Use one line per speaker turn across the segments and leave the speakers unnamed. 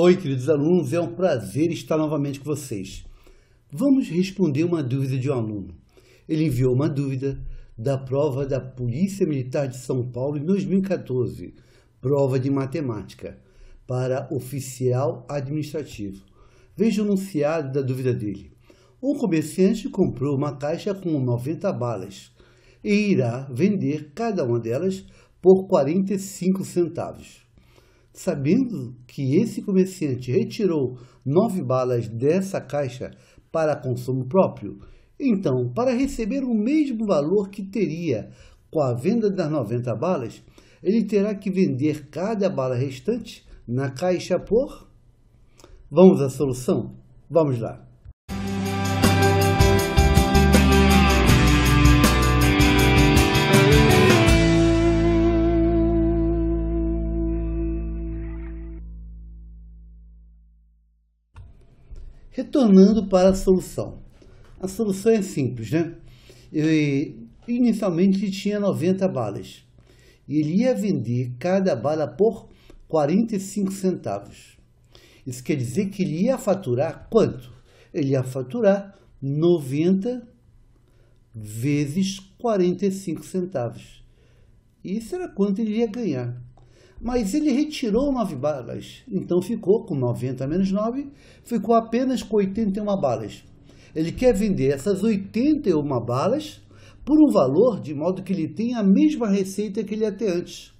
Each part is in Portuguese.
Oi, queridos alunos, é um prazer estar novamente com vocês. Vamos responder uma dúvida de um aluno. Ele enviou uma dúvida da prova da Polícia Militar de São Paulo em 2014, prova de matemática, para oficial administrativo. Veja o enunciado da dúvida dele. Um comerciante comprou uma caixa com 90 balas e irá vender cada uma delas por 45 centavos. Sabendo que esse comerciante retirou nove balas dessa caixa para consumo próprio, então, para receber o mesmo valor que teria com a venda das 90 balas, ele terá que vender cada bala restante na caixa por. Vamos à solução? Vamos lá. Retornando para a solução. A solução é simples, né? Ele, inicialmente tinha 90 balas. Ele ia vender cada bala por 45 centavos. Isso quer dizer que ele ia faturar quanto? Ele ia faturar 90 vezes 45 centavos. Isso era quanto ele ia ganhar mas ele retirou 9 balas, então ficou com 90 menos 9, ficou apenas com 81 balas. Ele quer vender essas 81 balas por um valor de modo que ele tenha a mesma receita que ele ia ter antes.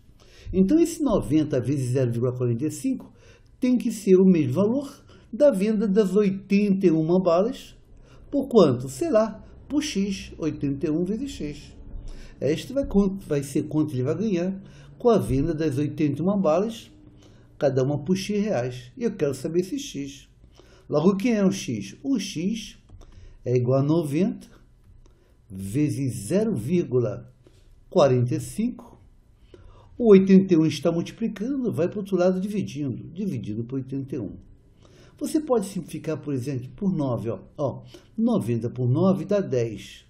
Então esse 90 vezes 0,45 tem que ser o mesmo valor da venda das 81 balas, por quanto? Sei lá, por x, 81 vezes x. Este vai, vai ser quanto ele vai ganhar com a venda das 81 balas, cada uma por X reais. E eu quero saber esse X. Logo, quem é o X? O X é igual a 90 vezes 0,45 o 81 está multiplicando, vai para o outro lado dividindo, dividido por 81. Você pode simplificar, por exemplo, por 9. Ó. Ó, 90 por 9 dá 10.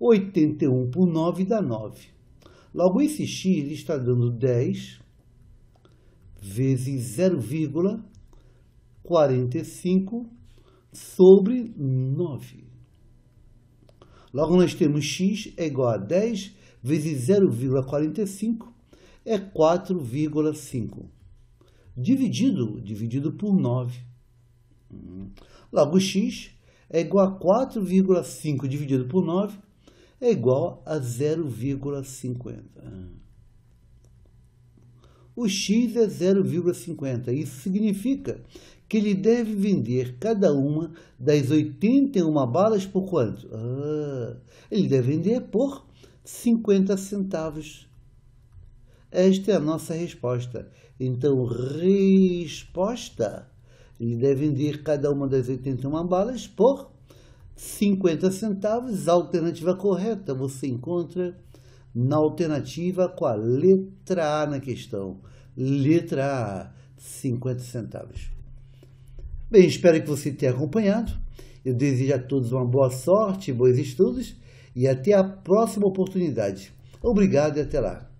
81 por 9 dá 9. Logo, esse x ele está dando 10 vezes 0,45 sobre 9. Logo, nós temos x é igual a 10 vezes 0,45 é 4,5. Dividido, dividido por 9. Hum. Logo, x é igual a 4,5 dividido por 9 é igual a 0,50. O X é 0,50. Isso significa que ele deve vender cada uma das 81 balas por quanto? Ah, ele deve vender por 50 centavos. Esta é a nossa resposta. Então, resposta, ele deve vender cada uma das 81 balas por 50 centavos, alternativa correta você encontra na alternativa com a letra A na questão. Letra A, 50 centavos. Bem, espero que você tenha acompanhado. Eu desejo a todos uma boa sorte, bons estudos e até a próxima oportunidade. Obrigado e até lá.